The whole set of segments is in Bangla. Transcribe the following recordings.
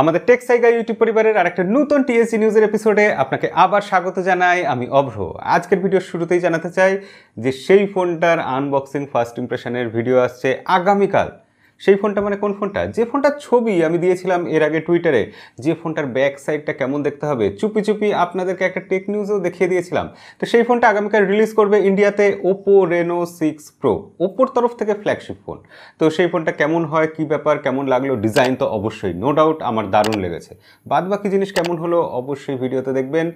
আমাদের টেক ইউটিউব পরিবারের আরেকটা নতুন টিএসি নিউজের এপিসোডে আপনাকে আবার স্বাগত জানাই আমি অভ্র আজকের ভিডিও শুরুতেই জানাতে চাই যে সেই ফোনটার আনবক্সিং ফার্স্ট ইমপ্রেশনের ভিডিও আসছে আগামীকাল সেই ফোনটা মানে কোন ফোনটা যে ফোনটার ছবি আমি দিয়েছিলাম এর আগে টুইটারে যে ফোনটার ব্যাক সাইডটা কেমন দেখতে হবে চুপি চুপি আপনাদেরকে একটা টেক নিউজও দেখিয়ে দিয়েছিলাম তো সেই ফোনটা আগামীকাল রিলিজ করবে ইন্ডিয়াতে ওপো রেনো সিক্স প্রো ওপোর তরফ থেকে ফ্ল্যাগশিপ ফোন তো সেই ফোনটা কেমন হয় কি ব্যাপার কেমন লাগলো ডিজাইন তো অবশ্যই নো ডাউট আমার দারুণ লেগেছে বাদ বাকি জিনিস কেমন হলো অবশ্যই ভিডিওতে দেখবেন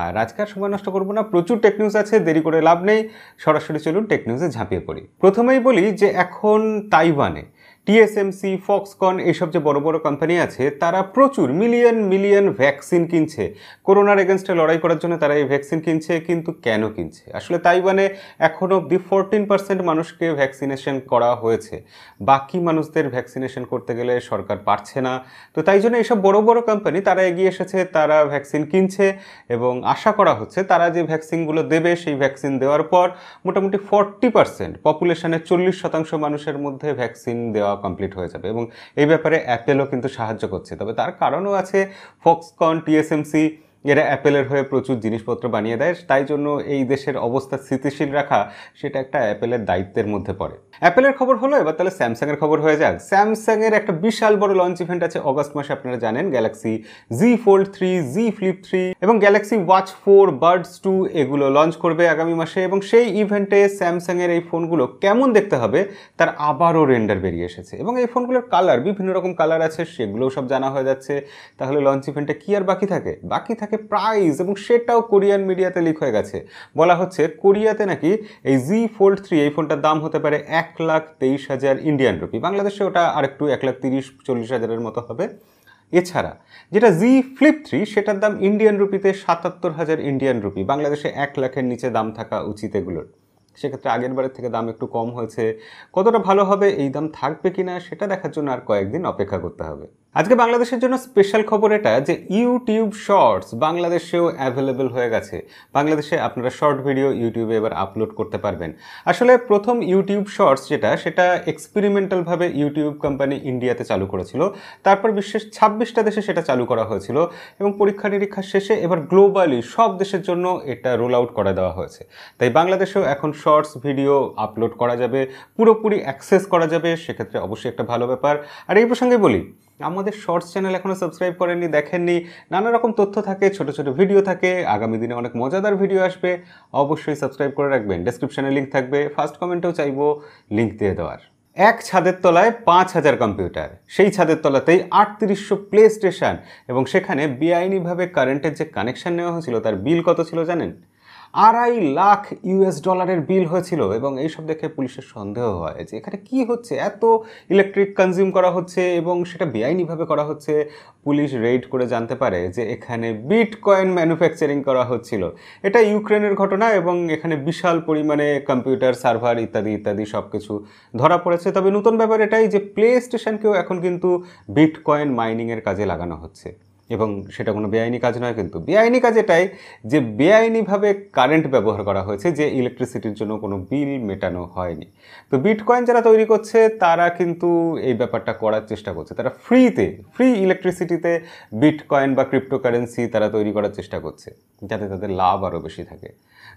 আর আজকের সময় নষ্ট করবো না প্রচুর টেক নিউজ আছে দেরি করে লাভ নেই সরাসরি চলুন টেক নিউজে ঝাঁপিয়ে পড়ি প্রথমেই বলি যে এখন তাইওয়ানে টিএসএমসি ফক্সকন এইসব যে বড় বড় কোম্পানি আছে তারা প্রচুর মিলিয়ন মিলিয়ন ভ্যাকসিন কিনছে করোনার এগেনস্টে লড়াই করার জন্য তারা এই ভ্যাকসিন কিনছে কিন্তু কেন কিনছে আসলে তাইওয়ানে এখন অবধি ফোরটিন পার্সেন্ট মানুষকে ভ্যাকসিনেশন করা হয়েছে বাকি মানুষদের ভ্যাকসিনেশন করতে গেলে সরকার পারছে না তো তাই জন্য এইসব বড় বড় কোম্পানি তারা এগিয়ে এসেছে তারা ভ্যাকসিন কিনছে এবং আশা করা হচ্ছে তারা যে ভ্যাকসিনগুলো দেবে সেই ভ্যাকসিন দেওয়ার পর মোটামুটি ফর্টি পার্সেন্ট পপুলেশনের চল্লিশ শতাংশ মানুষের মধ্যে ভ্যাকসিন দেওয়া কমপ্লিট হয়ে যাবে এবং এই ব্যাপারে অ্যাপেলও কিন্তু সাহায্য করছে তবে তার কারণও আছে ফক্সকন টিএসএমসি এরা অ্যাপেলের হয়ে প্রচুর জিনিসপত্র বানিয়ে দেয় তাই জন্য এই দেশের অবস্থা স্থিতিশীল রাখা সেটা একটা অ্যাপেলের দায়িত্বের মধ্যে পড়ে অ্যাপেলের খবর হলো এবার তাহলে স্যামসাংয়ের খবর হয়ে যাক স্যামসাংয়ের একটা বিশাল বড় লঞ্চ ইভেন্ট আছে অগস্ট মাসে আপনারা জানেন Galaxy Z Fold three Z Flip three এবং Galaxy Watch four Buds two এগুলো লঞ্চ করবে আগামী মাসে এবং সেই ইভেন্টে স্যামসাংয়ের এই ফোনগুলো কেমন দেখতে হবে তার আবারও রেন্ডার বেরিয়ে এসেছে এবং এই ফোনগুলোর কালার বিভিন্ন রকম কালার আছে সেগুলোও সব জানা হয়ে যাচ্ছে তাহলে লঞ্চ ইভেন্টে কী আর বাকি থাকে বাকি থাকে প্রাইস এবং সেটাও কোরিয়ান মিডিয়াতে লিক হয়ে গেছে বলা হচ্ছে কোরিয়াতে নাকি এই জি ফোল্ড থ্রি এই ফোনটার দাম হতে পারে এক লাখ তেইশ হাজার ইন্ডিয়ান রুপি বাংলাদেশে ওটা আরেকটু এক লাখ তিরিশ চল্লিশ হাজারের মতো হবে এছাড়া যেটা জি ফ্লিপ থ্রি সেটার দাম ইন্ডিয়ান রুপিতে সাতাত্তর হাজার ইন্ডিয়ান রুপি বাংলাদেশে এক লাখের নিচে দাম থাকা উচিত এগুলোর সেক্ষেত্রে আগের বারের থেকে দাম একটু কম হয়েছে কতটা ভালো হবে এই দাম থাকবে কি না সেটা দেখার জন্য আর কয়েকদিন অপেক্ষা করতে হবে আজকে বাংলাদেশের জন্য স্পেশাল খবর এটা যে ইউটিউব শর্টস বাংলাদেশেও অ্যাভেলেবেল হয়ে গেছে বাংলাদেশে আপনারা শর্ট ভিডিও ইউটিউবে এবার আপলোড করতে পারবেন আসলে প্রথম ইউটিউব শর্টস যেটা সেটা এক্সপেরিমেন্টালভাবে ইউটিউব কোম্পানি ইন্ডিয়াতে চালু করেছিল তারপর বিশ্বের ছাব্বিশটা দেশে সেটা চালু করা হয়েছিল এবং পরীক্ষা নিরীক্ষার শেষে এবার গ্লোবালি সব দেশের জন্য এটা রোল আউট করে দেওয়া হয়েছে তাই বাংলাদেশেও এখন শর্টস ভিডিও আপলোড করা যাবে পুরোপুরি অ্যাক্সেস করা যাবে সেক্ষেত্রে অবশ্যই একটা ভালো ব্যাপার আর এই প্রসঙ্গে বলি আমাদের শর্টস চ্যানেল এখনও সাবস্ক্রাইব করেননি দেখেননি নানা রকম তথ্য থাকে ছোট ছোট ভিডিও থাকে আগামী দিনে অনেক মজাদার ভিডিও আসবে অবশ্যই সাবস্ক্রাইব করে রাখবেন ডেসক্রিপশানে লিঙ্ক থাকবে ফার্স্ট কমেন্টেও চাইবো লিঙ্ক দিয়ে দেওয়ার এক ছাদের তলায় পাঁচ হাজার কম্পিউটার সেই ছাদের তলাতেই আটত্রিশশো প্লে স্টেশন এবং সেখানে বেআইনিভাবে কারেন্টের যে কানেকশান নেওয়া হয়েছিল তার বিল কত ছিল জানেন আড়াই লাখ ইউএস ডলারের বিল হয়েছিল এবং এইসব দেখে পুলিশের সন্দেহ হয় যে এখানে কি হচ্ছে এত ইলেকট্রিক কনজিউম করা হচ্ছে এবং সেটা বেআইনিভাবে করা হচ্ছে পুলিশ রেড করে জানতে পারে যে এখানে বিট কয়েন ম্যানুফ্যাকচারিং করা হচ্ছিল এটা ইউক্রেনের ঘটনা এবং এখানে বিশাল পরিমাণে কম্পিউটার সার্ভার ইত্যাদি ইত্যাদি সব কিছু ধরা পড়েছে তবে নতুন ব্যাপার এটাই যে প্লে স্টেশনকেও এখন কিন্তু বিট কয়েন মাইনিংয়ের কাজে লাগানো হচ্ছে এবং সেটা কোনো বেআইনি কাজ নয় কিন্তু বেআইনি কাজ এটাই যে বেআইনিভাবে কারেন্ট ব্যবহার করা হয়েছে যে ইলেকট্রিসিটির জন্য কোনো বিল মেটানো হয়নি তো বিটকয়েন যারা তৈরি করছে তারা কিন্তু এই ব্যাপারটা করার চেষ্টা করছে তারা ফ্রিতে ফ্রি ইলেকট্রিসিটিতে বিটকয়েন বা ক্রিপ্টোকারেন্সি তারা তৈরি করার চেষ্টা করছে যাতে তাদের লাভ আরও বেশি থাকে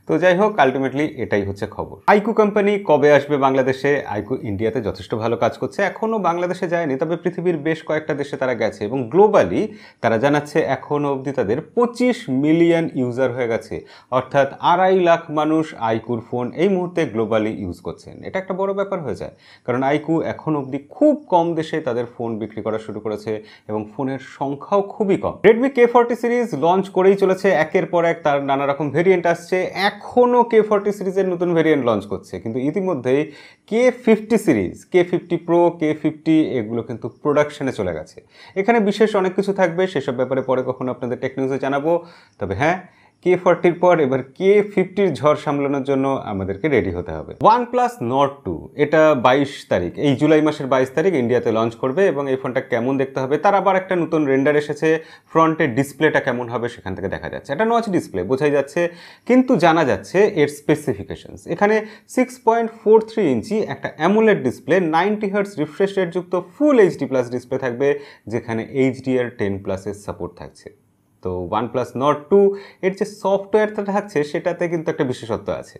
তো যাই হোক আলটিমেটলি এটাই হচ্ছে খবর আইকু কোম্পানি কবে আসবে বাংলাদেশে আইকু ইন্ডিয়াতে যথেষ্ট ভালো কাজ করছে এখনও বাংলাদেশে যায়নি তবে পৃথিবীর বেশ কয়েকটা দেশে তারা গেছে এবং গ্লোবালি তারা জানাচ্ছে এখন অবধি তাদের পঁচিশ মিলিয়ন ইউজার হয়ে গেছে অর্থাৎ আড়াই লাখ মানুষ আইকুর ফোন এই মুহূর্তে গ্লোবালি ইউজ করছেন এটা একটা বড় ব্যাপার হয়ে যায় কারণ আইকু এখন অবধি খুব কম দেশে তাদের ফোন বিক্রি করা শুরু করেছে এবং ফোনের সংখ্যাও খুবই কম Redmi K forty series launch করেই চলেছে একের পর এক তার নানা রকম ভেরিয়েন্ট আসছে এখনও কে ফর্টি সিরিজের নতুন ভেরিয়েন্ট লঞ্চ করছে কিন্তু ইতিমধ্যেই K fifty series K fifty pro K fifty এগুলো কিন্তু প্রোডাকশানে চলে গেছে এখানে বিশেষ অনেক কিছু থাকবে সেসব পেপার পড়ে কখন আপনাদের টেকনিকসে জানাবো তবে হ্যাঁ কে ফর্টির পর এবার কে ফিফটির ঝড় সামলানোর জন্য আমাদেরকে রেডি হতে হবে ওয়ান প্লাস নট টু এটা বাইশ তারিখ এই জুলাই মাসের বাইশ তারিখ ইন্ডিয়াতে লঞ্চ করবে এবং এই ফোনটা কেমন দেখতে হবে তার আবার একটা নতুন রেন্ডার এসেছে ফ্রন্টের ডিসপ্লেটা কেমন হবে সেখান থেকে দেখা যাচ্ছে এটা নচ ডিসপ্লে বোঝাই যাচ্ছে কিন্তু জানা যাচ্ছে এর স্পেসিফিকেশনস এখানে six point four three inch একটা AMOLED display ninety hertz refresh রেটযুক্ত ফুল এইচডি প্লাস ডিসপ্লে থাকবে যেখানে এইচডিআর টেন প্লাসের সাপোর্ট থাকছে তো ওয়ান প্লাস নট টু এর যে সফটওয়্যারটা থাকছে সেটাতে কিন্তু একটা বিশেষত্ব আছে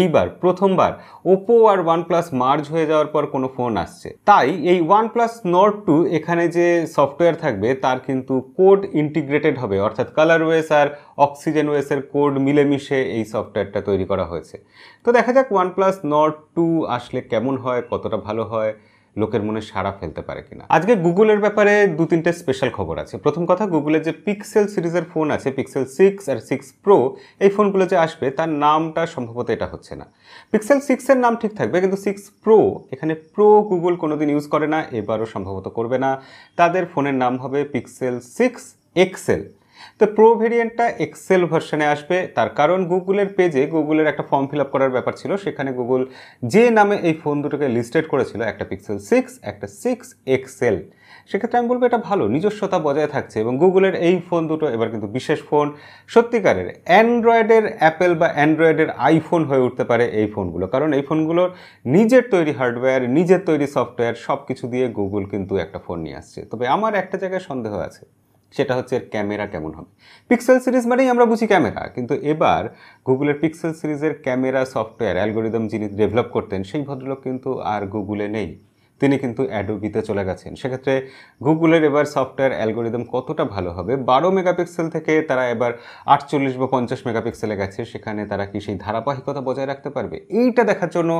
এইবার প্রথমবার ওপো আর ওয়ানপ্লাস মার্জ হয়ে যাওয়ার পর কোনো ফোন আসছে তাই এই ওয়ানপ্লাস নট টু এখানে যে সফটওয়্যার থাকবে তার কিন্তু কোড ইন্টিগ্রেটেড হবে অর্থাৎ কালার ওয়েস আর অক্সিজেন ওয়েসের কোড মিলেমিশে এই সফটওয়্যারটা তৈরি করা হয়েছে তো দেখা যাক ওয়ানপ্লাস নট টু আসলে কেমন হয় কতটা ভালো হয় লোকের মনে সাড়া ফেলতে পারে কিনা আজকে গুগলের ব্যাপারে দু তিনটে স্পেশাল খবর আছে প্রথম কথা গুগলের যে পিক্সেল সিরিজের ফোন আছে পিক্সেল সিক্স আর সিক্স প্রো এই ফোনগুলো যে আসবে তার নামটা সম্ভবত এটা হচ্ছে না পিক্সেল সিক্সের নাম ঠিক থাকবে কিন্তু সিক্স প্রো এখানে প্রো গুগল কোনোদিন ইউজ করে না এবারও সম্ভবত করবে না তাদের ফোনের নাম হবে পিক্সেল সিক্স এক্সেল তো প্রো ভেরিয়েন্টটা এক্সেল ভার্সনে আসবে তার কারণ গুগলের পেজে গুগলের একটা ফর্ম ফিল করার ব্যাপার ছিল সেখানে গুগল যে নামে এই ফোন দুটোকে লিস্টেড করেছিল একটা পিক্সেল সিক্স একটা সিক্স এক্সেল সেক্ষেত্রে আমি বলবো এটা ভালো নিজস্বতা বজায় থাকছে এবং গুগলের এই ফোন দুটো এবার কিন্তু বিশেষ ফোন সত্যিকারের অ্যান্ড্রয়েডের অ্যাপেল বা অ্যান্ড্রয়েডের আইফোন হয়ে উঠতে পারে এই ফোনগুলো কারণ এই ফোনগুলোর নিজের তৈরি হার্ডওয়্যার নিজের তৈরি সফটওয়্যার সব কিছু দিয়ে গুগল কিন্তু একটা ফোন নিয়ে আসছে তবে আমার একটা জায়গায় সন্দেহ আছে সেটা হচ্ছে এর ক্যামেরা কেমন হবে পিক্সেল সিরিজ মানেই আমরা বুঝি ক্যামেরা কিন্তু এবার গুগলের পিক্সেল সিরিজের ক্যামেরা সফটওয়্যার অ্যালগোরিদম যিনি ডেভেলপ করতেন সেই ভদ্রলোক কিন্তু আর গুগলে নেই তিনি কিন্তু অ্যাডোবিতে চলে গেছেন সেক্ষেত্রে গুগলের এবার সফটওয়্যার অ্যালগোরিদম কতটা ভালো হবে বারো মেগাপিক্সেল থেকে তারা এবার আটচল্লিশ বা পঞ্চাশ মেগাপিক্সেলে গেছে সেখানে তারা কি সেই ধারাবাহিকতা বজায় রাখতে পারবে এইটা দেখার জন্য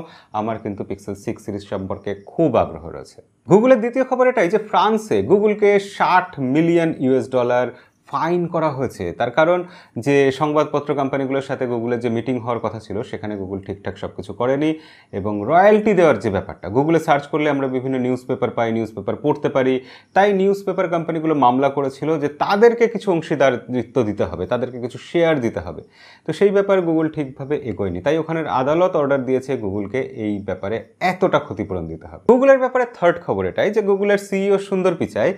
আমার কিন্তু পিক্সেল সিক্স সিরিজ সম্পর্কে খুব আগ্রহ রয়েছে গুগলের দ্বিতীয় খবর এটাই যে ফ্রান্সে গুগলকে ষাট মিলিয়ন ইউএস ডলার ফাইন করা হয়েছে তার কারণ যে সংবাদপত্র কোম্পানিগুলোর সাথে গুগলের যে মিটিং হওয়ার কথা ছিল সেখানে গুগল ঠিকঠাক সব কিছু করেনি এবং রয়্যালটি দেওয়ার যে ব্যাপারটা গুগলে সার্চ করলে আমরা বিভিন্ন নিউজ পেপার পাই নিউজ পেপার পড়তে পারি তাই নিউজ পেপার কোম্পানিগুলো মামলা করেছিল যে তাদেরকে কিছু অংশীদারিত্ব দিতে হবে তাদেরকে কিছু শেয়ার দিতে হবে তো সেই ব্যাপার গুগল ঠিকভাবে এগোয়নি তাই ওখানের আদালত অর্ডার দিয়েছে গুগলকে এই ব্যাপারে এতটা ক্ষতিপূরণ দিতে হবে গুগলের ব্যাপারে থার্ড খবর এটাই যে গুগলের সিইও সুন্দর পিচায়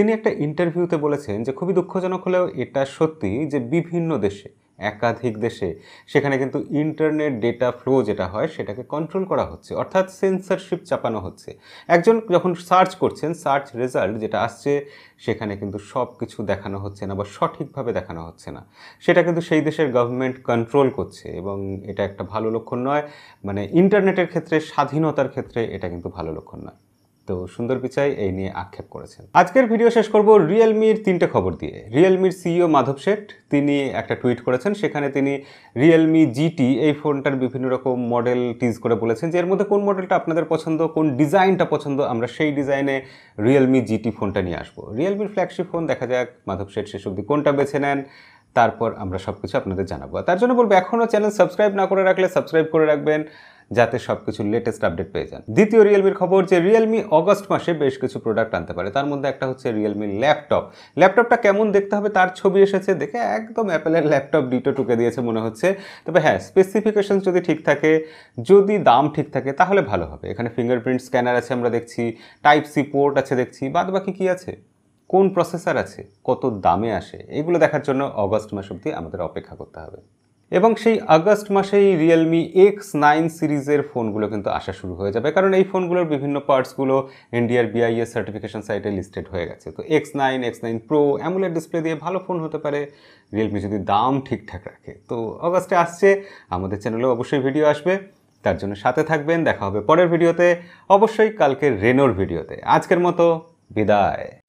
তিনি একটা ইন্টারভিউতে বলেছেন যে খুবই দুঃখজনক হলেও এটা সত্যি যে বিভিন্ন দেশে একাধিক দেশে সেখানে কিন্তু ইন্টারনেট ডেটা ফ্লো যেটা হয় সেটাকে কন্ট্রোল করা হচ্ছে অর্থাৎ সেন্সারশিপ চাপানো হচ্ছে একজন যখন সার্চ করছেন সার্চ রেজাল্ট যেটা আসছে সেখানে কিন্তু সব কিছু দেখানো হচ্ছে না বা সঠিকভাবে দেখানো হচ্ছে না সেটা কিন্তু সেই দেশের গভর্নমেন্ট কন্ট্রোল করছে এবং এটা একটা ভালো লক্ষণ নয় মানে ইন্টারনেটের ক্ষেত্রে স্বাধীনতার ক্ষেত্রে এটা কিন্তু ভালো লক্ষণ নয় তো সুন্দর পিচাই এই নিয়ে আক্ষেপ করেছেন আজকের ভিডিও শেষ করব রিয়েলমির তিনটে খবর দিয়ে রিয়েলমির সিইও e মাধব শেঠ তিনি একটা টুইট করেছেন সেখানে তিনি রিয়েলমি জিটি এই ফোনটার বিভিন্ন রকম মডেল টিজ করে বলেছেন যে এর মধ্যে কোন মডেলটা আপনাদের পছন্দ কোন ডিজাইনটা পছন্দ আমরা সেই ডিজাইনে রিয়েলমি জিটি ফোনটা নিয়ে আসবো রিয়েলমির ফ্ল্যাগশিপ ফোন দেখা যাক মাধব শেঠ শেষ অবধি কোনটা বেছে নেন তারপর আমরা সব কিছু আপনাদের জানাবো তার জন্য বলবো এখনও চ্যানেল সাবস্ক্রাইব না করে রাখলে সাবস্ক্রাইব করে রাখবেন যাতে সব কিছু লেটেস্ট আপডেট পেয়ে যান দ্বিতীয় রিয়েলমির খবর যে রিয়েলমি অগস্ট মাসে বেশ কিছু প্রোডাক্ট আনতে পারে তার মধ্যে একটা হচ্ছে রিয়েলমি ল্যাপটপ ল্যাপটপটা কেমন দেখতে হবে তার ছবি এসেছে দেখে একদম অ্যাপেলের ল্যাপটপ ডিটো টুকে দিয়েছে মনে হচ্ছে তবে হ্যাঁ স্পেসিফিকেশন যদি ঠিক থাকে যদি দাম ঠিক থাকে তাহলে ভালো হবে এখানে ফিঙ্গারপ্রিন্ট স্ক্যানার আছে আমরা দেখছি টাইপ সি পোর্ট আছে দেখছি বাদ বাকি কী আছে কোন প্রসেসর আছে কত দামে আসে এগুলো দেখার জন্য অগস্ট মাস অবধি আমাদের অপেক্ষা করতে হবে এবং সেই আগস্ট মাসেই রিয়েলমি এক্স নাইন সিরিজের ফোনগুলো কিন্তু আসা শুরু হয়ে যাবে কারণ এই ফোনগুলোর বিভিন্ন পার্টসগুলো ইন্ডিয়ার বিআইএস সার্টিফিকেশন সাইটে লিস্টেড হয়ে গেছে তো X nine X nine pro AMOLED display দিয়ে ভালো ফোন হতে পারে রিয়েলমি যদি দাম ঠিকঠাক রাখে তো অগস্টে আসছে আমাদের চ্যানেলে অবশ্যই ভিডিও আসবে তার জন্য সাথে থাকবেন দেখা হবে পরের ভিডিওতে অবশ্যই কালকে রেনোর ভিডিওতে আজকের মতো বিদায়